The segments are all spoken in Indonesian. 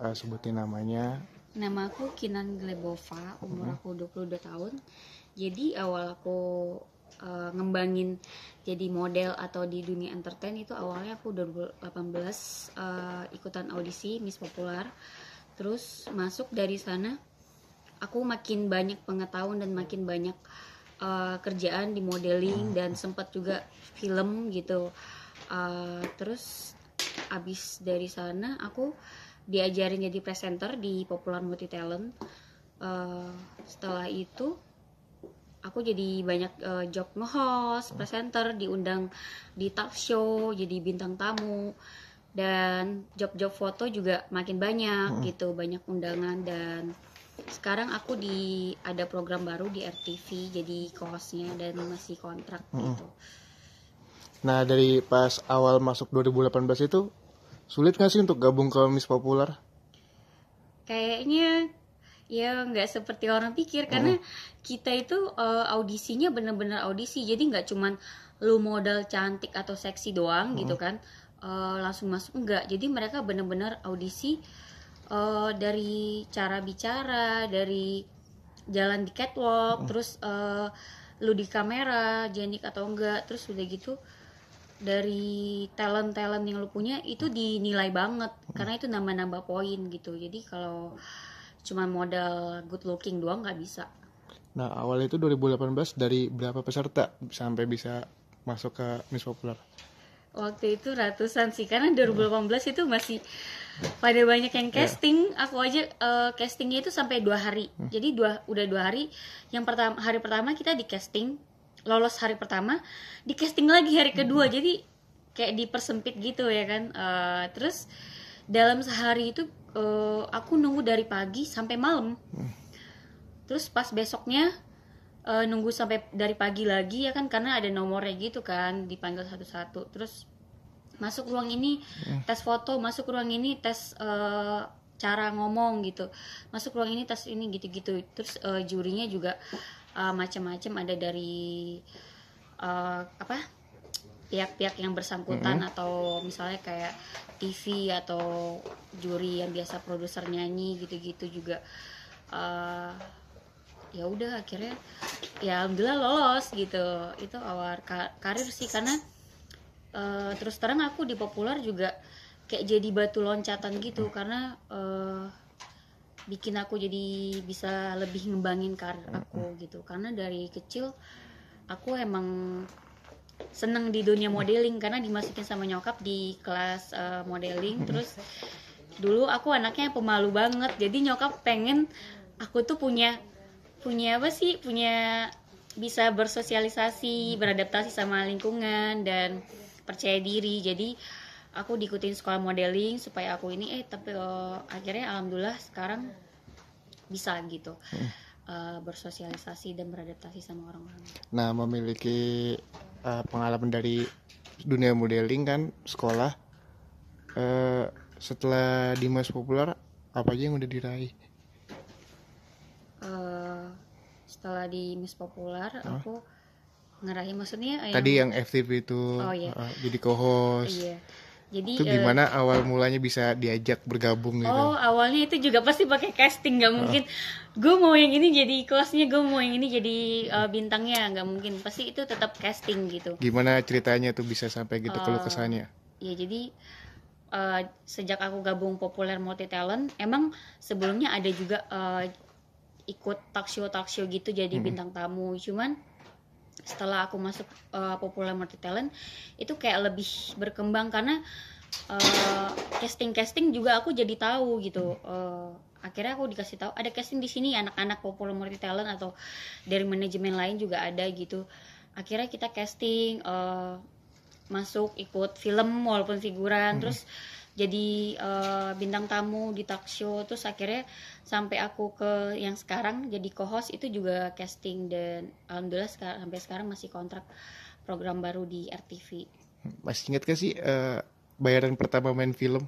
uh, sebutin namanya. Nama aku Kinan Glebova, umur hmm. aku 22 tahun. Jadi awal aku uh, ngembangin jadi model atau di dunia entertain itu awalnya aku 2018 uh, ikutan audisi Miss Popular. Terus masuk dari sana aku makin banyak pengetahuan dan makin banyak uh, kerjaan di modeling hmm. dan sempat juga film gitu. Uh, terus abis dari sana aku diajarin jadi presenter di Popular Multi Talent. Uh, eh, setelah itu aku jadi banyak uh, job nge-host, presenter, diundang di talk show, jadi bintang tamu dan job-job foto juga makin banyak hmm. gitu, banyak undangan dan sekarang aku di ada program baru di RTV jadi kosnya dan masih kontrak hmm. gitu. Nah, dari pas awal masuk 2018 itu Sulit nggak sih untuk gabung ke Miss Populer? Kayaknya ya nggak seperti orang pikir karena hmm. kita itu uh, audisinya bener-bener audisi jadi nggak cuman lu modal cantik atau seksi doang hmm. gitu kan uh, langsung masuk enggak jadi mereka bener-bener audisi uh, dari cara bicara dari jalan di catwalk hmm. terus uh, lu di kamera jenik atau enggak terus udah gitu dari talent talent yang lu punya itu dinilai banget hmm. karena itu nambah nambah poin gitu jadi kalau cuma modal good looking doang nggak bisa nah awalnya itu 2018 dari berapa peserta sampai bisa masuk ke Miss Popular waktu itu ratusan sih karena 2018 hmm. itu masih pada banyak yang iya. casting yeah. aku aja uh, castingnya itu sampai dua hari hmm. jadi dua udah dua hari yang pertama hari pertama kita di casting lolos hari pertama di casting lagi hari kedua hmm. jadi kayak dipersempit gitu ya kan uh, terus dalam sehari itu uh, aku nunggu dari pagi sampai malam hmm. terus pas besoknya uh, nunggu sampai dari pagi lagi ya kan karena ada nomornya gitu kan dipanggil satu-satu terus masuk ruang ini hmm. tes foto masuk ruang ini tes uh, cara ngomong gitu masuk ruang ini tes ini gitu-gitu terus uh, jurinya juga uh, macam-macam ada dari uh, apa pihak-pihak yang bersangkutan mm -hmm. atau misalnya kayak TV atau juri yang biasa produser nyanyi gitu-gitu juga uh, ya udah akhirnya ya alhamdulillah lolos gitu itu awal karir sih karena uh, terus terang aku di populer juga kayak jadi batu loncatan gitu mm. karena uh, bikin aku jadi bisa lebih ngembangin karir aku gitu karena dari kecil aku emang seneng di dunia modeling karena dimasukin sama nyokap di kelas uh, modeling terus dulu aku anaknya pemalu banget jadi nyokap pengen aku tuh punya punya apa sih punya bisa bersosialisasi beradaptasi sama lingkungan dan percaya diri jadi aku diikutin sekolah modeling supaya aku ini eh tapi oh, akhirnya alhamdulillah sekarang bisa gitu hmm. uh, bersosialisasi dan beradaptasi sama orang-orang. Nah memiliki uh, pengalaman dari dunia modeling kan sekolah uh, setelah Dimas Populer apa aja yang udah diraih? Uh, setelah di Miss Populer huh? aku ngerahi maksudnya tadi yang, yang FTV itu oh, iya. uh, jadi co-host. Iya. Jadi itu eh, gimana uh, awal mulanya bisa diajak bergabung gitu? Oh, awalnya itu juga pasti pakai casting, nggak oh. mungkin. Oh. Gue mau yang ini jadi kelasnya, gue mau yang ini jadi uh, bintangnya, nggak mungkin. Pasti itu tetap casting gitu. Gimana ceritanya tuh bisa sampai gitu uh, kalau eh, kesannya? Ya jadi uh, sejak aku gabung populer multi talent, emang sebelumnya ada juga uh, ikut talk show talk show gitu jadi hmm. bintang tamu, cuman setelah aku masuk uh, popular multi talent itu kayak lebih berkembang karena eh, casting casting casting juga aku jadi tahu gitu uh, akhirnya aku dikasih tahu ada casting di sini anak-anak popular multi talent atau dari manajemen lain juga ada gitu akhirnya kita casting uh, masuk ikut film walaupun figuran hmm. terus jadi uh, bintang tamu di talk show terus akhirnya sampai aku ke yang sekarang jadi co-host itu juga casting dan alhamdulillah sekarang, sampai sekarang masih kontrak program baru di RTV. Masih ingat gak sih uh, bayaran pertama main film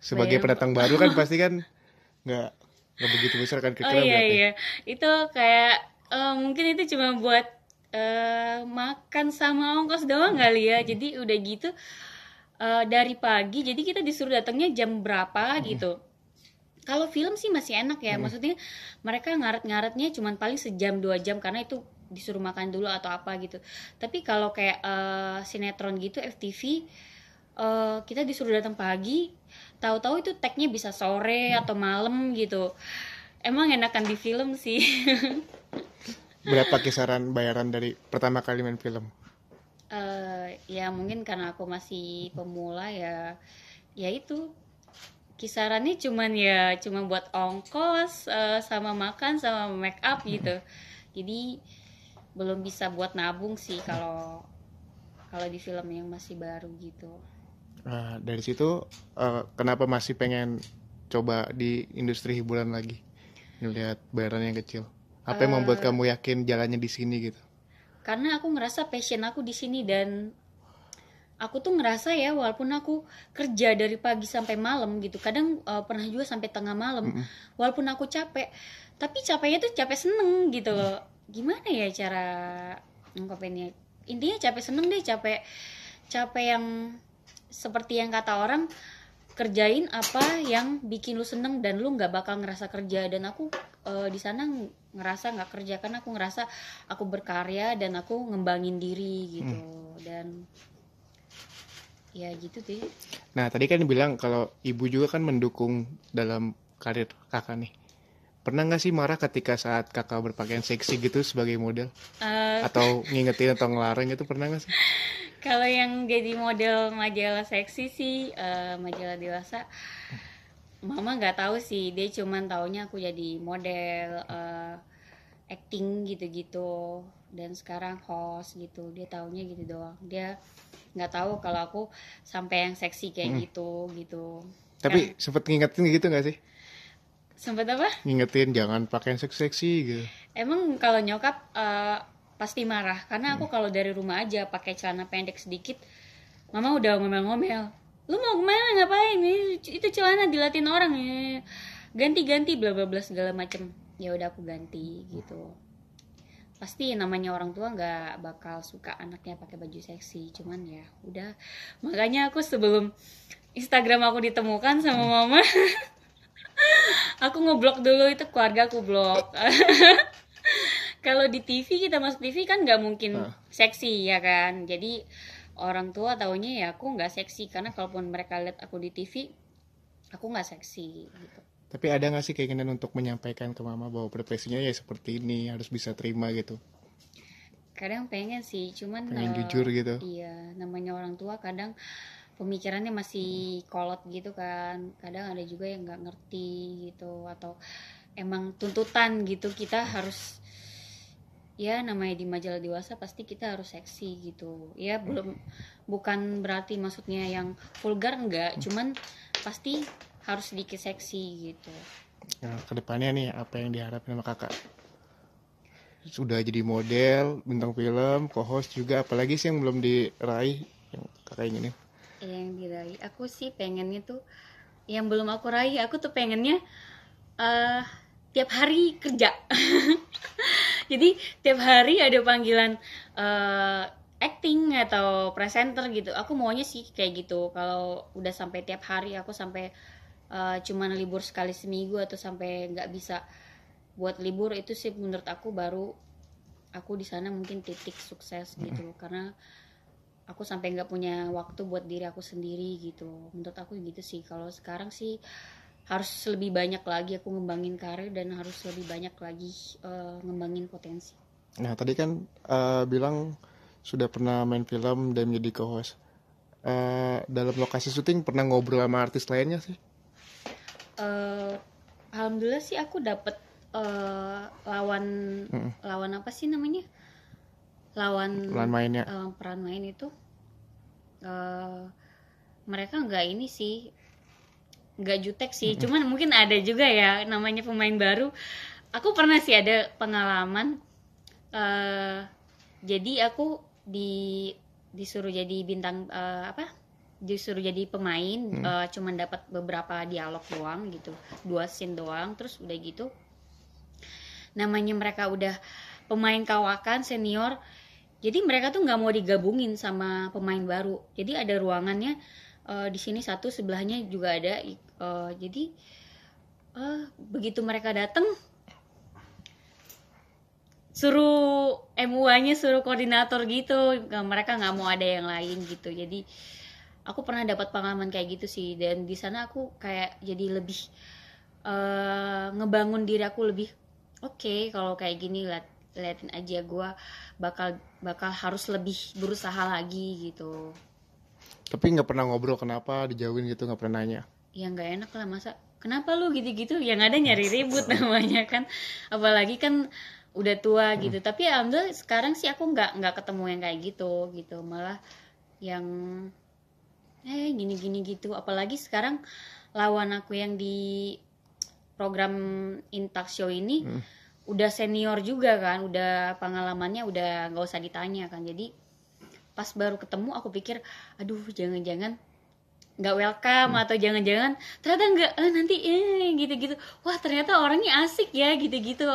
sebagai bayaran pendatang baru kan pasti kan nggak nggak begitu besar kan kira Oh iya iya itu kayak uh, mungkin itu cuma buat uh, makan sama ongkos doang kali ya jadi udah gitu uh, dari pagi jadi kita disuruh datangnya jam berapa hmm. gitu kalau film sih masih enak ya hmm. maksudnya mereka ngaret-ngaretnya cuman paling sejam dua jam karena itu disuruh makan dulu atau apa gitu tapi kalau kayak uh, sinetron gitu FTV uh, eh, kita disuruh datang pagi tahu-tahu itu tagnya bisa sore hmm. atau malam gitu emang enakan di film sih berapa kisaran bayaran dari pertama kali main film uh, ya mungkin karena aku masih pemula ya ya itu kisarannya cuman ya cuma buat ongkos uh, sama makan sama make up gitu jadi belum bisa buat nabung sih kalau kalau di film yang masih baru gitu nah, dari situ uh, kenapa masih pengen coba di industri hiburan lagi ngelihat bayaran yang kecil apa yang membuat kamu yakin jalannya di sini gitu karena aku ngerasa passion aku di sini dan aku tuh ngerasa ya walaupun aku kerja dari pagi sampai malam gitu kadang uh, pernah juga sampai tengah malam mm -hmm. walaupun aku capek tapi capeknya tuh capek seneng gitu loh gimana ya cara ngungkapinnya intinya capek seneng deh capek capek yang seperti yang kata orang kerjain apa yang bikin lu seneng dan lu nggak bakal ngerasa kerja dan aku e, di sana ngerasa nggak kerja karena aku ngerasa aku berkarya dan aku ngembangin diri gitu hmm. dan ya gitu sih nah tadi kan bilang kalau ibu juga kan mendukung dalam karir kakak nih pernah nggak sih marah ketika saat kakak berpakaian seksi gitu sebagai model uh, atau ngingetin atau ngelarang itu pernah nggak sih kalau yang jadi model majalah seksi sih uh, majalah dewasa mama nggak tahu sih dia cuman taunya aku jadi model uh, acting gitu-gitu dan sekarang host gitu dia taunya gitu doang dia nggak tahu kalau aku sampai yang seksi kayak hmm. gitu gitu tapi kan? sempet ngingetin gitu nggak sih sempet apa ngingetin jangan pakai yang seksi seksi gitu emang kalau nyokap uh, pasti marah karena aku hmm. kalau dari rumah aja pakai celana pendek sedikit mama udah ngomel-ngomel lu mau kemana ngapain itu celana dilatin orang ya ganti-ganti bla bla bla segala macem ya udah aku ganti gitu pasti namanya orang tua nggak bakal suka anaknya pakai baju seksi cuman ya udah makanya aku sebelum Instagram aku ditemukan sama hmm. mama aku ngeblok dulu itu keluarga aku blok kalau di TV kita masuk TV kan nggak mungkin uh. seksi ya kan jadi orang tua taunya ya aku nggak seksi karena kalaupun mereka lihat aku di TV aku nggak seksi gitu tapi ada nggak sih keinginan untuk menyampaikan ke mama bahwa profesinya ya seperti ini harus bisa terima gitu kadang pengen sih cuman pengen uh, jujur gitu iya namanya orang tua kadang pemikirannya masih kolot gitu kan kadang ada juga yang nggak ngerti gitu atau emang tuntutan gitu kita harus ya namanya di majalah dewasa pasti kita harus seksi gitu ya belum bukan berarti maksudnya yang vulgar enggak cuman pasti harus sedikit seksi gitu nah ya, kedepannya nih apa yang diharapin sama kakak sudah jadi model bintang film co-host juga apalagi sih yang belum diraih yang kakak inginin ya? iya, yang diraih aku sih pengennya tuh yang belum aku raih aku tuh pengennya uh, tiap hari kerja jadi tiap hari ada panggilan uh, acting atau presenter gitu aku maunya sih kayak gitu kalau udah sampai tiap hari aku sampai uh, cuman libur sekali seminggu atau sampai nggak bisa buat libur itu sih menurut aku baru aku di sana mungkin titik sukses gitu mm -hmm. karena aku sampai nggak punya waktu buat diri aku sendiri gitu menurut aku gitu sih kalau sekarang sih harus lebih banyak lagi aku ngembangin karir dan harus lebih banyak lagi uh, ngembangin potensi. Nah tadi kan uh, bilang sudah pernah main film dan menjadi co-host. Uh, dalam lokasi syuting pernah ngobrol sama artis lainnya sih? Uh, Alhamdulillah sih aku dapet uh, lawan mm. lawan apa sih namanya? Lawan peran mainnya. Uh, peran main itu uh, mereka nggak ini sih nggak jutek sih mm-hmm. cuman mungkin ada juga ya namanya pemain baru aku pernah sih ada pengalaman uh, jadi aku di disuruh jadi bintang uh, apa disuruh jadi pemain hmm. uh, cuman dapat beberapa dialog doang gitu dua scene doang terus udah gitu namanya mereka udah pemain kawakan senior jadi mereka tuh nggak mau digabungin sama pemain baru jadi ada ruangannya uh, di sini satu sebelahnya juga ada uh, jadi uh, begitu mereka datang suruh MUA-nya suruh koordinator gitu mereka nggak mau ada yang lain gitu jadi aku pernah dapat pengalaman kayak gitu sih dan di sana aku kayak jadi lebih uh, ngebangun diri aku lebih oke okay, kalau kayak gini lihat liatin aja gue bakal bakal harus lebih berusaha lagi gitu tapi nggak pernah ngobrol kenapa dijauhin gitu nggak pernah nanya ya nggak enak lah masa kenapa lu gitu-gitu yang ada nyari ribut namanya kan apalagi kan udah tua hmm. gitu tapi ya, alhamdulillah sekarang sih aku nggak nggak ketemu yang kayak gitu gitu malah yang eh gini-gini gitu apalagi sekarang lawan aku yang di program intak show ini hmm. udah senior juga kan udah pengalamannya udah nggak usah ditanya kan jadi pas baru ketemu aku pikir aduh jangan-jangan nggak welcome hmm. atau jangan-jangan ternyata nggak eh, nanti eh gitu-gitu wah ternyata orangnya asik ya gitu-gitu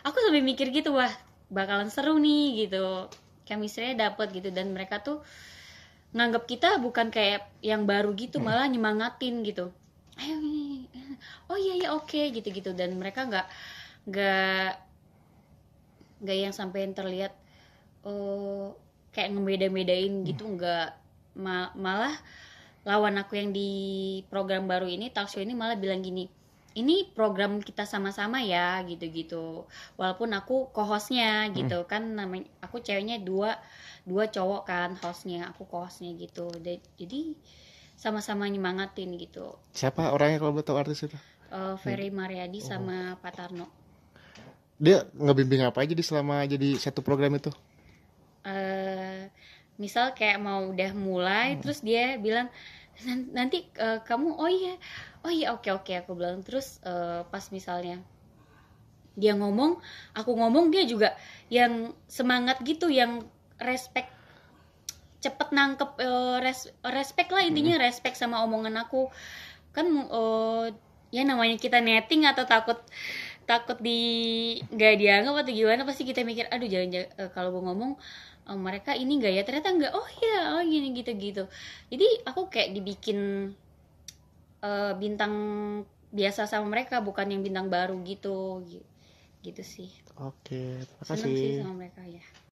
aku sampai mikir gitu wah bakalan seru nih gitu chemistry dapet gitu dan mereka tuh nganggap kita bukan kayak yang baru gitu hmm. malah nyemangatin gitu ayo nih eh, eh, oh iya iya oke okay, gitu-gitu dan mereka nggak nggak nggak yang sampai terlihat oh kayak ngebeda-bedain gitu hmm. nggak mal malah lawan aku yang di program baru ini talk ini malah bilang gini ini program kita sama-sama ya gitu-gitu walaupun aku co-hostnya gitu hmm. kan namanya aku ceweknya dua dua cowok kan hostnya aku co-hostnya gitu jadi sama-sama nyemangatin gitu siapa orangnya kalau betul artis itu uh, Ferry Mariadi hmm. oh. sama Pak Tarno dia ngebimbing apa aja di selama jadi satu program itu uh, misal kayak mau udah mulai hmm. terus dia bilang nanti uh, kamu oh iya oh iya oke okay, oke okay, aku bilang terus uh, pas misalnya dia ngomong aku ngomong dia juga yang semangat gitu yang respect cepet nangkep uh, res, respect lah intinya hmm. respect sama omongan aku kan uh, ya namanya kita netting atau takut takut di nggak dianggap atau gimana pasti kita mikir aduh jangan, jangan eh, kalau gue ngomong oh, mereka ini nggak ya ternyata nggak oh iya oh gini gitu gitu jadi aku kayak dibikin uh, bintang biasa sama mereka bukan yang bintang baru gitu gitu, sih oke terima kasih sih sama mereka ya